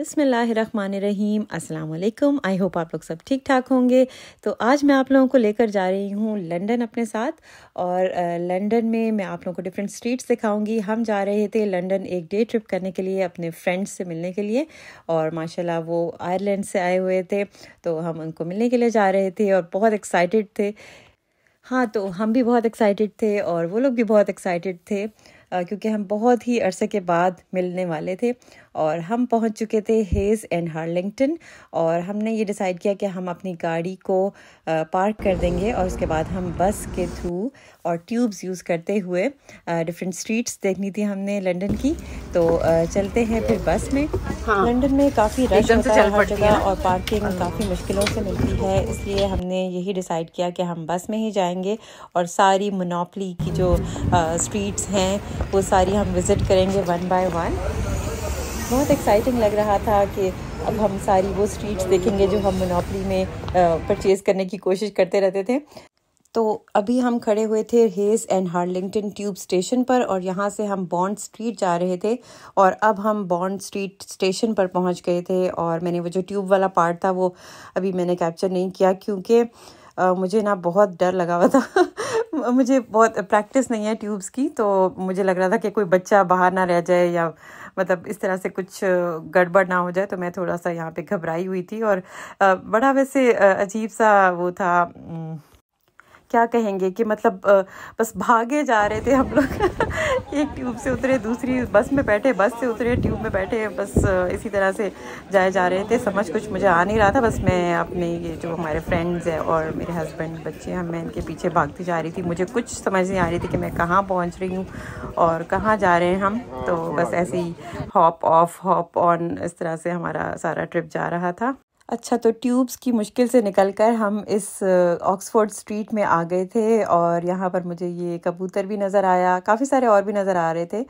बसमीम अल्लाम I hope आप लोग सब ठीक ठाक होंगे तो आज मैं आप लोगों को लेकर जा रही हूँ लंदन अपने साथ और लंदन में मैं आप लोगों को डिफरेंट स्ट्रीट्स दिखाऊंगी हम जा रहे थे लंदन एक डे ट्रिप करने के लिए अपने फ्रेंड्स से मिलने के लिए और माशाल्लाह वो आयरलैंड से आए हुए थे तो हम उनको मिलने के लिए जा रहे थे और बहुत एक्साइटेड थे हाँ तो हम भी बहुत एक्साइटेड थे और वो लोग भी बहुत एक्साइटेड थे क्योंकि हम बहुत ही अरसे के बाद मिलने वाले थे और हम पहुंच चुके थे हेज़ एंड हार्लिंगटन और हमने ये डिसाइड किया कि हम अपनी गाड़ी को पार्क कर देंगे और उसके बाद हम बस के थ्रू और ट्यूब्स यूज़ करते हुए डिफरेंट स्ट्रीट्स देखनी थी हमने लंदन की तो चलते हैं फिर बस में हाँ। लंदन में काफ़ी रश होता है हर जगह और पार्किंग काफ़ी मुश्किलों से मिलती है इसलिए हमने यही डिसाइड किया कि हम बस में ही जाएंगे और सारी मोनोपली की जो स्ट्रीट्स हैं वो सारी हम विज़िट करेंगे वन बाय वन बहुत एक्साइटिंग लग रहा था कि अब हम सारी वो स्ट्रीट्स देखेंगे जो हम मनोपली में परचेज़ करने की कोशिश करते रहते थे तो अभी हम खड़े हुए थे Hayes and Harlington tube station पर और यहाँ से हम बॉन्ड स्ट्रीट जा रहे थे और अब हम बॉन्ड स्ट्रीट स्टेशन पर पहुँच गए थे और मैंने वो जो ट्यूब वाला पार्ट था वो अभी मैंने कैप्चर नहीं किया क्योंकि मुझे ना बहुत डर लगा हुआ था मुझे बहुत प्रैक्टिस नहीं है ट्यूब्स की तो मुझे लग रहा था कि कोई बच्चा बाहर ना रह जाए या मतलब इस तरह से कुछ गड़बड़ ना हो जाए तो मैं थोड़ा सा यहाँ पे घबराई हुई थी और बड़ा वैसे अजीब सा वो था क्या कहेंगे कि मतलब बस भागे जा रहे थे हम लोग एक ट्यूब से उतरे दूसरी बस में बैठे बस से उतरे ट्यूब में बैठे बस इसी तरह से जाए जा रहे थे समझ कुछ मुझे आ नहीं रहा था बस मैं अपने ये जो हमारे फ्रेंड्स हैं और मेरे हस्बैंड बच्चे हैं मैं इनके पीछे भागती जा रही थी मुझे कुछ समझ नहीं आ रही थी कि मैं कहाँ पहुँच रही हूँ और कहाँ जा रहे हैं हम तो बस ऐसे ही हॉप ऑफ हॉप ऑन इस तरह से हमारा सारा ट्रिप जा रहा था अच्छा तो ट्यूब्स की मुश्किल से निकल कर हम इस ऑक्सफोर्ड स्ट्रीट में आ गए थे और यहाँ पर मुझे ये कबूतर भी नज़र आया काफ़ी सारे और भी नज़र आ रहे थे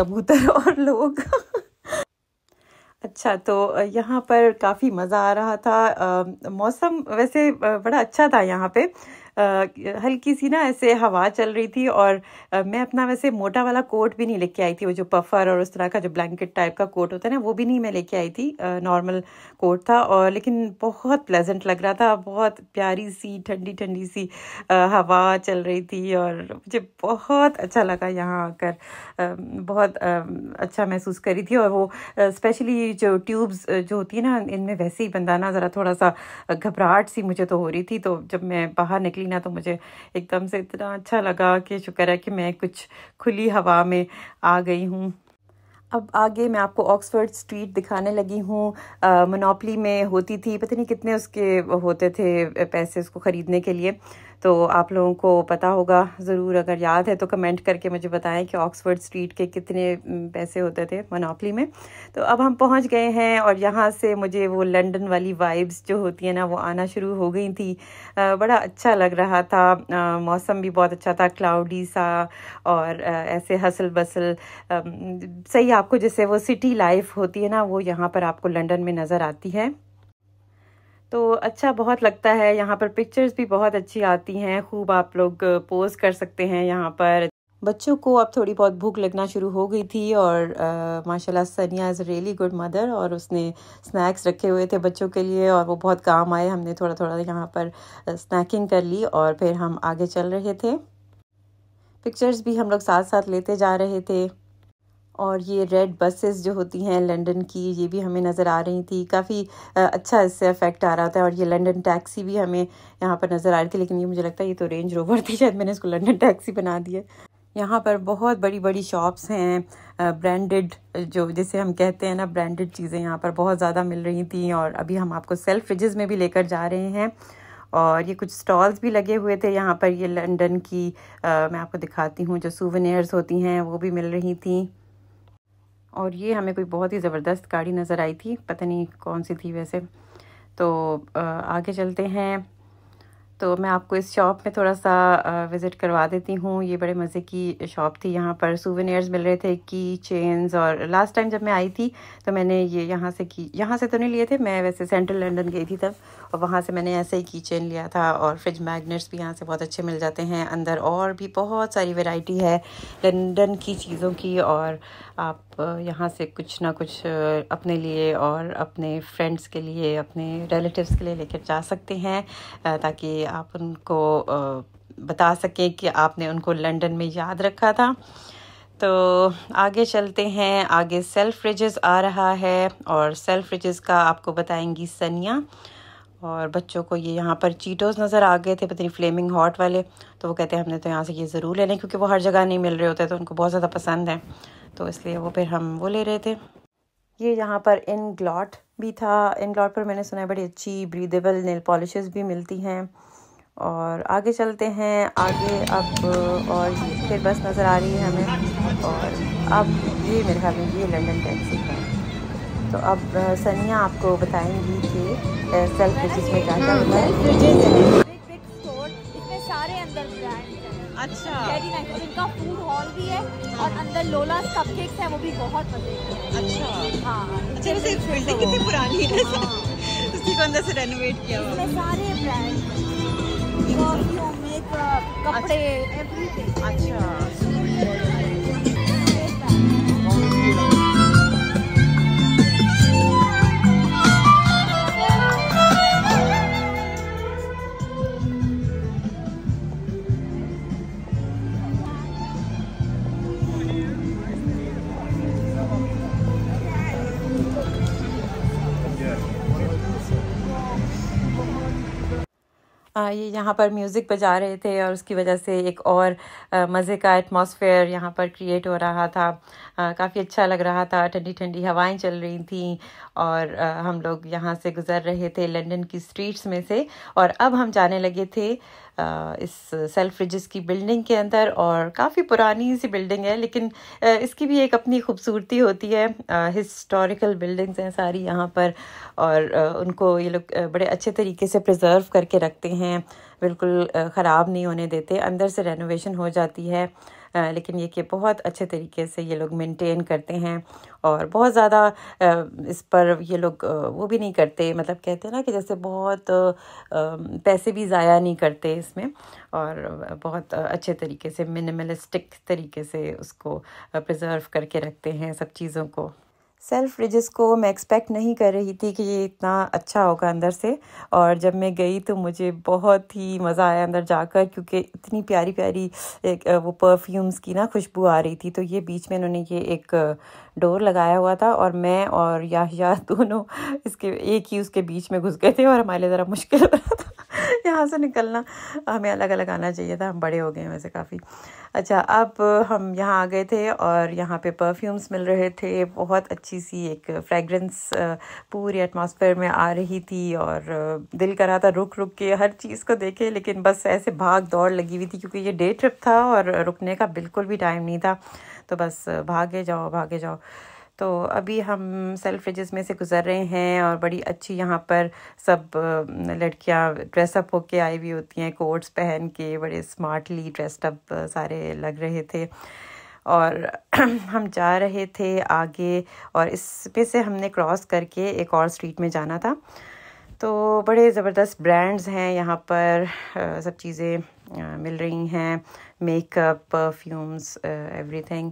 कबूतर और लोग अच्छा तो यहाँ पर काफ़ी मज़ा आ रहा था आ, मौसम वैसे बड़ा अच्छा था यहाँ पे हल्की सी ना ऐसे हवा चल रही थी और मैं अपना वैसे मोटा वाला कोट भी नहीं लेके आई थी वो जो पफर और उस तरह का जो ब्लैंकेट टाइप का कोट होता है ना वो भी नहीं मैं लेके आई थी नॉर्मल कोट था और लेकिन बहुत प्लेजेंट लग रहा था बहुत प्यारी सी ठंडी ठंडी सी हवा चल रही थी और मुझे बहुत अच्छा लगा यहाँ आकर बहुत अच्छा महसूस करी थी और वो स्पेशली जो ट्यूब्स जो होती है ना इनमें वैसे ही बंदा ना ज़रा थोड़ा सा घबराहट सी मुझे तो हो रही थी तो जब मैं बाहर निकली ना तो मुझे एकदम से इतना अच्छा लगा कि शुक्र है कि मैं कुछ खुली हवा में आ गई हूँ अब आगे मैं आपको ऑक्सफोर्ड स्ट्रीट दिखाने लगी हूँ मोनोपली में होती थी पता नहीं कितने उसके होते थे पैसे उसको ख़रीदने के लिए तो आप लोगों को पता होगा ज़रूर अगर याद है तो कमेंट करके मुझे बताएं कि ऑक्सफोर्ड स्ट्रीट के कितने पैसे होते थे मनोपली में तो अब हम पहुंच गए हैं और यहाँ से मुझे वो लंदन वाली वाइब्स जो होती है ना वो आना शुरू हो गई थी आ, बड़ा अच्छा लग रहा था आ, मौसम भी बहुत अच्छा था क्लाउडी सा और आ, ऐसे हसल बसल सही आपको जैसे वो सिटी लाइफ होती है ना वो यहाँ पर आपको लंडन में नज़र आती है तो अच्छा बहुत लगता है यहाँ पर पिक्चर्स भी बहुत अच्छी आती हैं खूब आप लोग पोज कर सकते हैं यहाँ पर बच्चों को अब थोड़ी बहुत भूख लगना शुरू हो गई थी और माशाल्लाह सनिया इज़ रियली गुड मदर और उसने स्नैक्स रखे हुए थे बच्चों के लिए और वो बहुत काम आए हमने थोड़ा थोड़ा यहाँ पर स्नैकिंग कर ली और फिर हम आगे चल रहे थे पिक्चर्स भी हम लोग साथ साथ लेते जा रहे थे और ये रेड बसेस जो होती हैं लंदन की ये भी हमें नज़र आ रही थी काफ़ी अच्छा इससे इफेक्ट आ रहा था और ये लंदन टैक्सी भी हमें यहाँ पर नज़र आ रही थी लेकिन ये मुझे लगता है ये तो रेंज रोवर थी शायद मैंने इसको लंदन टैक्सी बना दिया यहाँ पर बहुत बड़ी बड़ी शॉप्स हैं ब्रांडेड जो जैसे हम कहते हैं ना ब्रांडेड चीज़ें यहाँ पर बहुत ज़्यादा मिल रही थी और अभी हम आपको सेल्फ फ्रिजेज़ में भी लेकर जा रहे हैं और ये कुछ स्टॉल्स भी लगे हुए थे यहाँ पर ये लंदन की आ, मैं आपको दिखाती हूँ जो सूवनियर्स होती हैं वो भी मिल रही थी और ये हमें कोई बहुत ही ज़बरदस्त गाड़ी नज़र आई थी पता नहीं कौन सी थी वैसे तो आगे चलते हैं तो मैं आपको इस शॉप में थोड़ा सा विज़िट करवा देती हूँ ये बड़े मज़े की शॉप थी यहाँ पर सूवेनियर्स मिल रहे थे की चेन्स और लास्ट टाइम जब मैं आई थी तो मैंने ये यहाँ से की यहाँ से तो नहीं लिए थे मैं वैसे सेंट्रल लंदन गई थी तब और वहाँ से मैंने ऐसे ही की चेन लिया था और फ्रिज मैगनेट्स भी यहाँ से बहुत अच्छे मिल जाते हैं अंदर और भी बहुत सारी वेराइटी है लंदन की चीज़ों की और आप यहाँ से कुछ ना कुछ अपने लिए और अपने फ्रेंड्स के लिए अपने रिलेटिव्स के लिए लेकर जा सकते हैं ताकि आप उनको बता सकें कि आपने उनको लंदन में याद रखा था तो आगे चलते हैं आगे सेल्फ रिजेस आ रहा है और सेल्फ रिजेस का आपको बताएंगी सनिया और बच्चों को ये यहाँ पर चीटोज नज़र आ गए थे पता नहीं फ्लेमिंग हॉट वाले तो वो कहते हैं हमने तो यहाँ से ये ज़रूर लेने क्योंकि वो हर जगह नहीं मिल रहे होते तो उनको बहुत ज़्यादा पसंद है तो इसलिए वो फिर हम वो ले रहे थे ये यहाँ पर इन ग्लॉट भी था इन ग्लॉट पर मैंने सुना है बड़ी अच्छी ब्रीदेबल नेल पॉलिशेस भी मिलती हैं और आगे चलते हैं आगे अब और फिर बस नज़र आ रही है हमें और अब ये मेरे ख्याल में ये लंदन टैक्सी है तो अब सनिया आपको बताएंगी कि सेल्फ में क्या क्या है हाँ, अच्छा वेरी नाइस जिनका फूड हॉल भी है और अंदर लोला कप केक्स है वो भी बहुत मजे अच्छा हाँ, हाँ। अच्छा कितनी पुरानी है हाँ। उसी को अंदर से रेनोवेट किया हुआ सारे ब्रांड कॉफी मेकअप कपड़े एवरीथिंग अच्छा ये यहाँ पर म्यूज़िक बजा रहे थे और उसकी वजह से एक और मज़े का एटमॉस्फेयर यहाँ पर क्रिएट हो रहा था काफ़ी अच्छा लग रहा था ठंडी ठंडी हवाएं चल रही थी और हम लोग यहाँ से गुज़र रहे थे लंदन की स्ट्रीट्स में से और अब हम जाने लगे थे इस सेल्फ रिजिस की बिल्डिंग के अंदर और काफ़ी पुरानी सी बिल्डिंग है लेकिन इसकी भी एक अपनी खूबसूरती होती है हिस्टोरिकल बिल्डिंग्स हैं सारी यहाँ पर और उनको ये लोग बड़े अच्छे तरीके से प्रिजर्व करके रखते हैं बिल्कुल ख़राब नहीं होने देते अंदर से रेनोवेशन हो जाती है लेकिन ये कि बहुत अच्छे तरीके से ये लोग मेंटेन करते हैं और बहुत ज़्यादा इस पर ये लोग वो भी नहीं करते मतलब कहते हैं ना कि जैसे बहुत पैसे भी ज़ाया नहीं करते इसमें और बहुत अच्छे तरीके से मिनिमलिस्टिक तरीके से उसको प्रिजर्व करके रखते हैं सब चीज़ों को सेल्फ रिजिस को मैं एक्सपेक्ट नहीं कर रही थी कि ये इतना अच्छा होगा अंदर से और जब मैं गई तो मुझे बहुत ही मज़ा आया अंदर जाकर क्योंकि इतनी प्यारी प्यारी एक वो परफ्यूम्स की ना खुशबू आ रही थी तो ये बीच में इन्होंने ये एक डोर लगाया हुआ था और मैं और याहिया दोनों इसके एक ही उसके बीच में घुस गए थे और हमारे लिए ज़रा मुश्किल था यहाँ से निकलना हमें अलग अलग आना चाहिए था हम बड़े हो गए हैं वैसे काफ़ी अच्छा अब हम यहाँ आ गए थे और यहाँ पे परफ्यूम्स मिल रहे थे बहुत अच्छी सी एक फ्रेगरेंस पूरी एटमॉस्फेयर में आ रही थी और दिल कर रहा था रुक रुक के हर चीज़ को देखे लेकिन बस ऐसे भाग दौड़ लगी हुई थी क्योंकि ये डे ट्रिप था और रुकने का बिल्कुल भी टाइम नहीं था तो बस भागे जाओ भागे जाओ तो अभी हम सेल्फ रिजेस में से गुजर रहे हैं और बड़ी अच्छी यहाँ पर सब लड़कियाँ ड्रेसअप होके आई हुई होती हैं कोट्स पहन के बड़े स्मार्टली ड्रेसअप सारे लग रहे थे और हम जा रहे थे आगे और इस पे से हमने क्रॉस करके एक और स्ट्रीट में जाना था तो बड़े ज़बरदस्त ब्रांड्स हैं यहाँ पर सब चीज़ें मिल रही हैं मेकअप परफ्यूम्स एवरीथिंग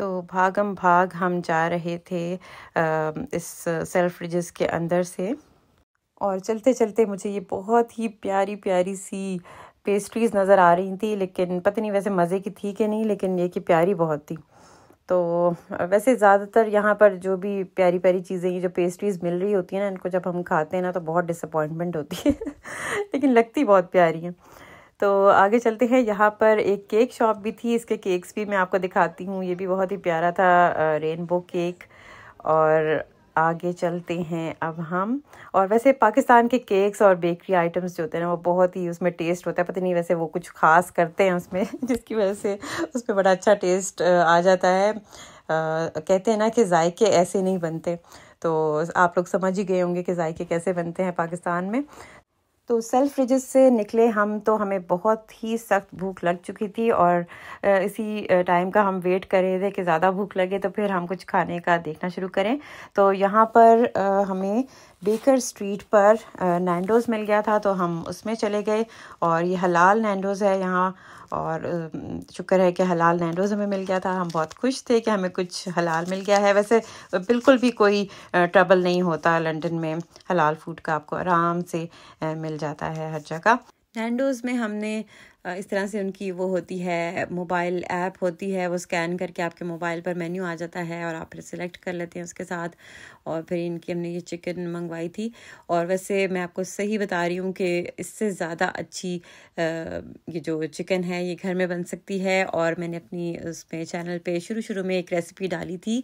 तो भागम भाग हम जा रहे थे इस सेल्फ रिजस के अंदर से और चलते चलते मुझे ये बहुत ही प्यारी प्यारी सी पेस्ट्रीज़ नज़र आ रही थी लेकिन पता नहीं वैसे मज़े की थी कि नहीं लेकिन ये कि प्यारी बहुत थी तो वैसे ज़्यादातर यहाँ पर जो भी प्यारी प्यारी चीज़ें ये जो पेस्ट्रीज़ मिल रही होती हैं ना इनको जब हम खाते हैं ना तो बहुत डिसअपॉइंटमेंट होती है लेकिन लगती बहुत प्यारी हैं तो आगे चलते हैं यहाँ पर एक केक शॉप भी थी इसके केक्स भी मैं आपको दिखाती हूँ ये भी बहुत ही प्यारा था रेनबो केक और आगे चलते हैं अब हम और वैसे पाकिस्तान के केक्स और बेकरी आइटम्स जो होते हैं ना वो बहुत ही उसमें टेस्ट होता है पता नहीं वैसे वो कुछ खास करते हैं उसमें जिसकी वजह से उसमें बड़ा अच्छा टेस्ट आ जाता है आ, कहते हैं ना कि जायके ऐसे नहीं बनते तो आप लोग समझ ही गए होंगे कि जायके कैसे बनते हैं पाकिस्तान में तो सेल्फ रिजिस से निकले हम तो हमें बहुत ही सख्त भूख लग चुकी थी और इसी टाइम का हम वेट कर रहे थे कि ज़्यादा भूख लगे तो फिर हम कुछ खाने का देखना शुरू करें तो यहाँ पर हमें बेकर स्ट्रीट पर नैंडोज़ मिल गया था तो हम उसमें चले गए और ये हलाल नैंडोज़ है यहाँ और शुक्र है कि हलाल नैंडोज़ हमें मिल गया था हम बहुत खुश थे कि हमें कुछ हलाल मिल गया है वैसे बिल्कुल भी कोई ट्रबल नहीं होता लंदन में हलाल फूड का आपको आराम से मिल जाता है हर जगह नैंडोज़ में हमने इस तरह से उनकी वो होती है मोबाइल ऐप होती है वो स्कैन करके आपके मोबाइल पर मेन्यू आ जाता है और आप फिर सिलेक्ट कर लेते हैं उसके साथ और फिर इनकी हमने ये चिकन मंगवाई थी और वैसे मैं आपको सही बता रही हूँ कि इससे ज़्यादा अच्छी ये जो चिकन है ये घर में बन सकती है और मैंने अपनी उसमें चैनल पे शुरू शुरू में एक रेसिपी डाली थी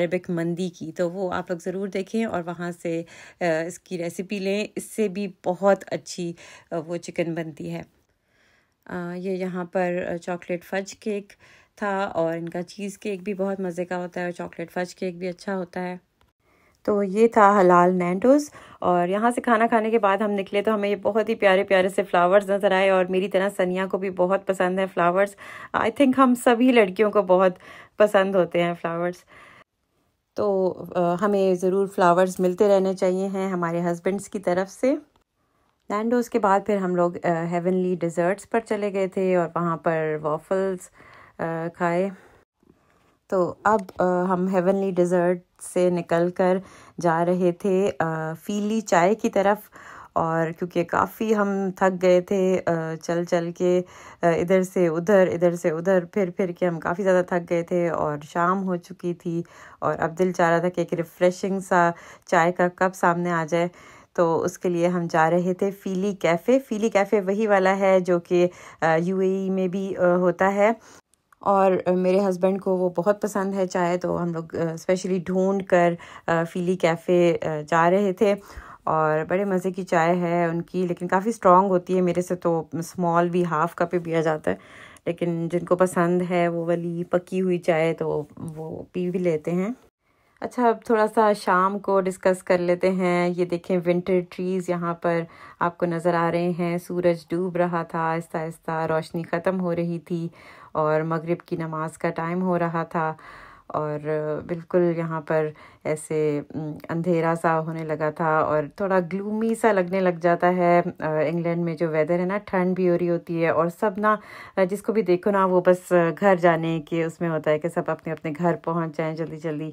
अरबिक मंदी की तो वो आप लोग ज़रूर देखें और वहाँ से इसकी रेसिपी लें इससे भी बहुत अच्छी वो चिकन बनती है ये यहाँ पर चॉकलेट फज केक था और इनका चीज़ केक भी बहुत मज़े का होता है और चॉकलेट फज केक भी अच्छा होता है तो ये था हलाल नैंडोज़ और यहाँ से खाना खाने के बाद हम निकले तो हमें ये बहुत ही प्यारे प्यारे से फ्लावर्स नज़र आए और मेरी तरह सनिया को भी बहुत पसंद है फ्लावर्स आई थिंक हम सभी लड़कियों को बहुत पसंद होते हैं फ्लावर्स तो हमें ज़रूर फ्लावर्स मिलते रहने चाहिए हैं हमारे हस्बैंड्स की तरफ से लैंडोज के बाद फिर हम लोग हेवनली डिज़र्ट्स पर चले गए थे और वहाँ पर वॉफल्स खाए तो अब आ, हम हेवनली डिज़र्ट से निकल कर जा रहे थे आ, फीली चाय की तरफ और क्योंकि काफ़ी हम थक गए थे आ, चल चल के इधर से उधर इधर से उधर फिर फिर के हम काफ़ी ज़्यादा थक गए थे और शाम हो चुकी थी और अब दिल चाह रहा था कि एक रिफ़्रेशिंग सा चाय का कप सामने आ जाए तो उसके लिए हम जा रहे थे फीली कैफ़े फीली कैफ़े वही वाला है जो कि यूएई e में भी होता है और मेरे हस्बैंड को वो बहुत पसंद है चाय तो हम लोग स्पेशली ढूंढ कर फीली कैफ़े जा रहे थे और बड़े मज़े की चाय है उनकी लेकिन काफ़ी स्ट्रॉन्ग होती है मेरे से तो स्मॉल भी हाफ़ कप ही पिया जाता है लेकिन जिनको पसंद है वो वाली पकी हुई चाय तो वो पी भी लेते हैं अच्छा अब थोड़ा सा शाम को डिस्कस कर लेते हैं ये देखें विंटर ट्रीज़ यहाँ पर आपको नज़र आ रहे हैं सूरज डूब रहा था आहिस्ता आहिस्ता रोशनी ख़त्म हो रही थी और मगरिब की नमाज़ का टाइम हो रहा था और बिल्कुल यहाँ पर ऐसे अंधेरा सा होने लगा था और थोड़ा ग्लूमी सा लगने लग जाता है इंग्लैंड में जो वेदर है ना ठंड भी हो रही होती है और सब ना जिसको भी देखो ना वो बस घर जाने के उसमें होता है कि सब अपने अपने घर पहुँच जाएँ जल्दी जल्दी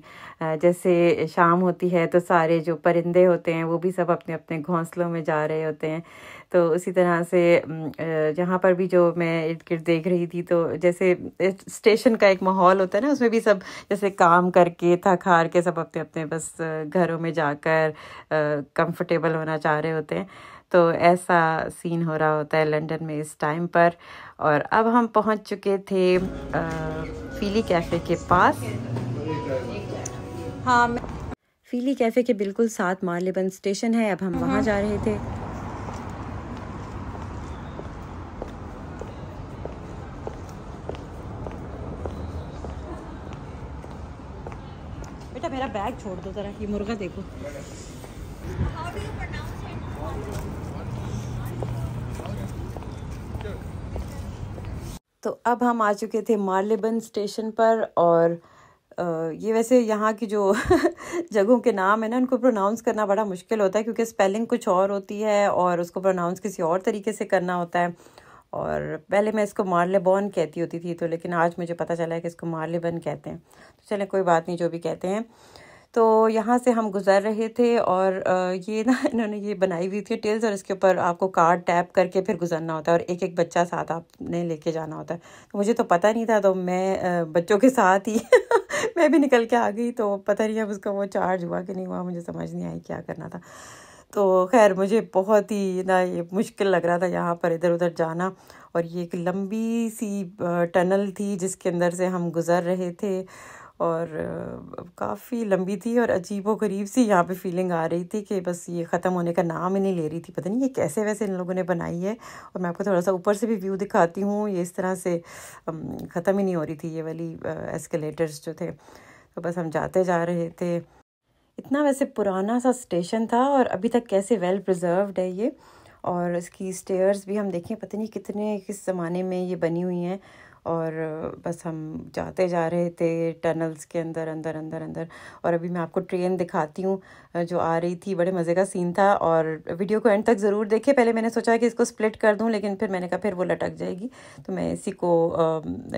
जैसे शाम होती है तो सारे जो परिंदे होते हैं वो भी सब अपने अपने घोंसलों में जा रहे होते हैं तो उसी तरह से यहाँ पर भी जो मैं इर्द गिर्द देख रही थी तो जैसे स्टेशन का एक माहौल होता है ना उसमें भी सब जैसे काम करके थक हार के सब अपने अपने बस घरों में जाकर कंफर्टेबल होना चाह रहे होते हैं तो ऐसा सीन हो रहा होता है लंदन में इस टाइम पर और अब हम पहुंच चुके थे आ, फीली कैफ़े के पास हाँ फीली कैफ़े के बिल्कुल साथ मार्लेबन स्टेशन है अब हम वहाँ हम्म। जा रहे थे था मेरा बैग छोड़ दो जरा ये मुर्गा देखो तो अब हम आ चुके थे मार्लेबन स्टेशन पर और ये वैसे यहाँ की जो जगहों के नाम है ना उनको प्रोनाउंस करना बड़ा मुश्किल होता है क्योंकि स्पेलिंग कुछ और होती है और उसको प्रोनाउंस किसी और तरीके से करना होता है और पहले मैं इसको मार्लेबॉन कहती होती थी तो लेकिन आज मुझे पता चला है कि इसको मार्लेबन कहते हैं तो चले कोई बात नहीं जो भी कहते हैं तो यहाँ से हम गुजर रहे थे और ये ना इन्होंने ये बनाई हुई थी टेल्स और इसके ऊपर आपको कार्ड टैप करके फिर गुजरना होता है और एक एक बच्चा साथ आपने लेके जाना होता है तो मुझे तो पता नहीं था तो मैं बच्चों के साथ ही मैं भी निकल के आ गई तो पता नहीं अब उसका वो चार्ज हुआ कि नहीं हुआ मुझे समझ नहीं आई क्या करना था तो खैर मुझे बहुत ही ना ये मुश्किल लग रहा था यहाँ पर इधर उधर जाना और ये एक लंबी सी टनल थी जिसके अंदर से हम गुज़र रहे थे और काफ़ी लंबी थी और अजीब व गरीब सी यहाँ पे फीलिंग आ रही थी कि बस ये ख़त्म होने का नाम ही नहीं ले रही थी पता नहीं ये कैसे वैसे इन लोगों ने बनाई है और मैं आपको थोड़ा सा ऊपर से भी व्यू दिखाती हूँ ये इस तरह से ख़त्म ही नहीं हो रही थी ये वाली एस्केलेटर्स जो थे तो बस हम जाते जा रहे थे इतना वैसे पुराना सा स्टेशन था और अभी तक कैसे वेल प्रिजर्व्ड है ये और इसकी स्टेयर्स भी हम देखें पता नहीं कितने किस ज़माने में ये बनी हुई हैं और बस हम जाते जा रहे थे टनल्स के अंदर अंदर अंदर अंदर और अभी मैं आपको ट्रेन दिखाती हूँ जो आ रही थी बड़े मज़े का सीन था और वीडियो को एंड तक ज़रूर देखे पहले मैंने सोचा कि इसको स्प्लिट कर दूँ लेकिन फिर मैंने कहा फिर वो लटक जाएगी तो मैं इसी को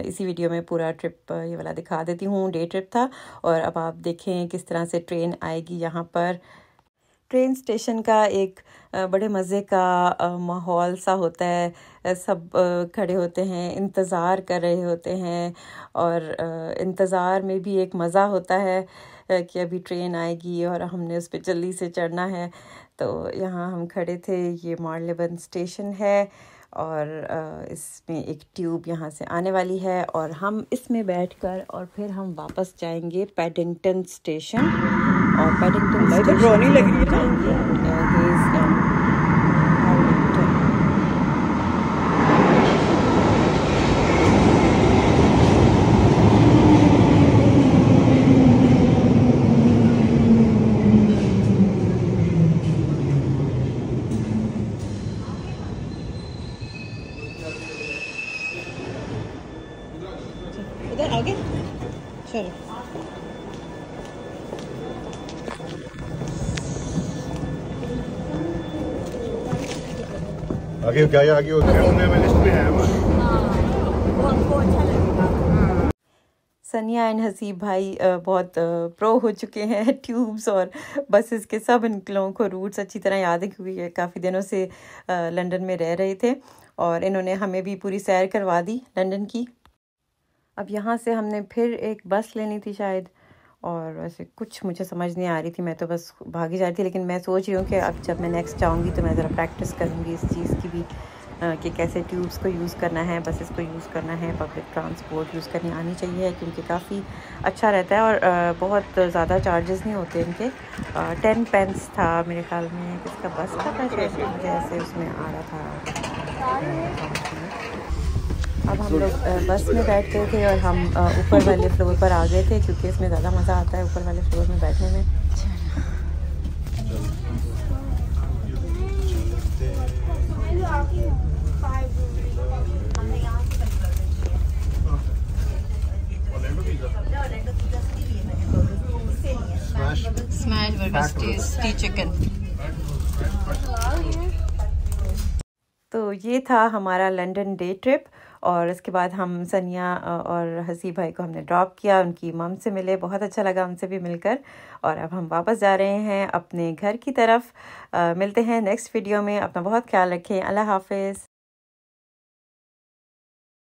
इसी वीडियो में पूरा ट्रिप ये वाला दिखा देती हूँ डे ट्रिप था और अब आप देखें किस तरह से ट्रेन आएगी यहाँ पर ट्रेन स्टेशन का एक बड़े मज़े का माहौल सा होता है सब खड़े होते हैं इंतज़ार कर रहे होते हैं और इंतज़ार में भी एक मज़ा होता है कि अभी ट्रेन आएगी और हमने उस पर जल्दी से चढ़ना है तो यहाँ हम खड़े थे ये मॉडलेबन स्टेशन है और इसमें एक ट्यूब यहाँ से आने वाली है और हम इसमें बैठकर और फिर हम वापस जाएंगे पैडिंगटन स्टेशन और पैडिंग्टन स्टेशन आगे क्या आगे है में लिस्ट में है सनिया एंड हसीब भाई बहुत प्रो हो चुके हैं ट्यूब्स और बसेस के सब इन लोगों को रूट्स अच्छी तरह याद है क्योंकि काफ़ी दिनों से लंदन में रह रहे थे और इन्होंने हमें भी पूरी सैर करवा दी लंदन की अब यहाँ से हमने फिर एक बस लेनी थी शायद और वैसे कुछ मुझे समझ नहीं आ रही थी मैं तो बस भागी जा रही थी लेकिन मैं सोच रही हूँ कि अब जब मैं नेक्स्ट जाऊँगी तो मैं ज़रा प्रैक्टिस करूँगी इस चीज़ की भी कि कैसे ट्यूब्स को यूज़ करना है बसेस को यूज़ करना है पब्लिक ट्रांसपोर्ट यूज़ करनी आनी चाहिए क्योंकि काफ़ी अच्छा रहता है और बहुत ज़्यादा चार्जेस नहीं होते इनके टेन पेंस था मेरे ख्याल में किसका बस का था मुझे ऐसे उसमें आ रहा था अब हम लोग बस में बैठ गए थे और हम ऊपर वाले फ्लोर पर आ गए थे क्योंकि इसमें ज़्यादा मज़ा आता है ऊपर वाले फ्लोर में बैठने में तो ये था हमारा लंदन डे ट्रिप और इसके बाद हम सनिया और हसी भाई को हमने ड्रॉप किया उनकी मम से मिले बहुत अच्छा लगा उनसे भी मिलकर और अब हम वापस जा रहे हैं अपने घर की तरफ मिलते हैं नेक्स्ट वीडियो में अपना बहुत ख्याल रखें अल्लाह हाफिज़